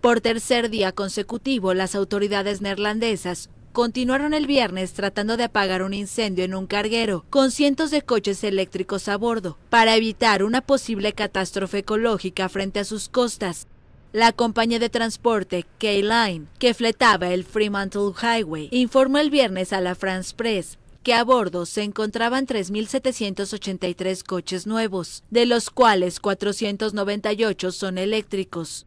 Por tercer día consecutivo, las autoridades neerlandesas continuaron el viernes tratando de apagar un incendio en un carguero con cientos de coches eléctricos a bordo para evitar una posible catástrofe ecológica frente a sus costas. La compañía de transporte K-Line, que fletaba el Fremantle Highway, informó el viernes a la France Press que a bordo se encontraban 3.783 coches nuevos, de los cuales 498 son eléctricos.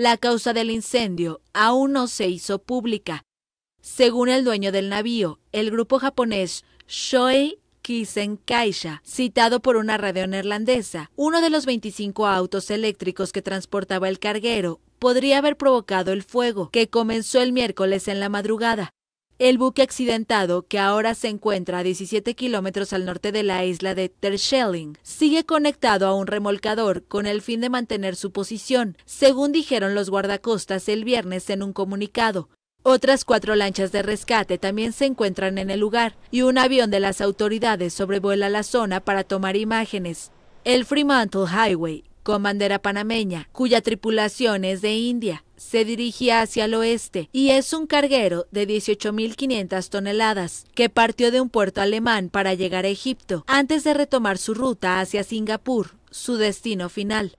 La causa del incendio aún no se hizo pública. Según el dueño del navío, el grupo japonés Shoei Kaisha, citado por una radio neerlandesa, uno de los 25 autos eléctricos que transportaba el carguero podría haber provocado el fuego, que comenzó el miércoles en la madrugada. El buque accidentado, que ahora se encuentra a 17 kilómetros al norte de la isla de Terschelling, sigue conectado a un remolcador con el fin de mantener su posición, según dijeron los guardacostas el viernes en un comunicado. Otras cuatro lanchas de rescate también se encuentran en el lugar y un avión de las autoridades sobrevuela la zona para tomar imágenes. El Fremantle Highway, con bandera panameña, cuya tripulación es de India. Se dirigía hacia el oeste y es un carguero de 18.500 toneladas que partió de un puerto alemán para llegar a Egipto antes de retomar su ruta hacia Singapur, su destino final.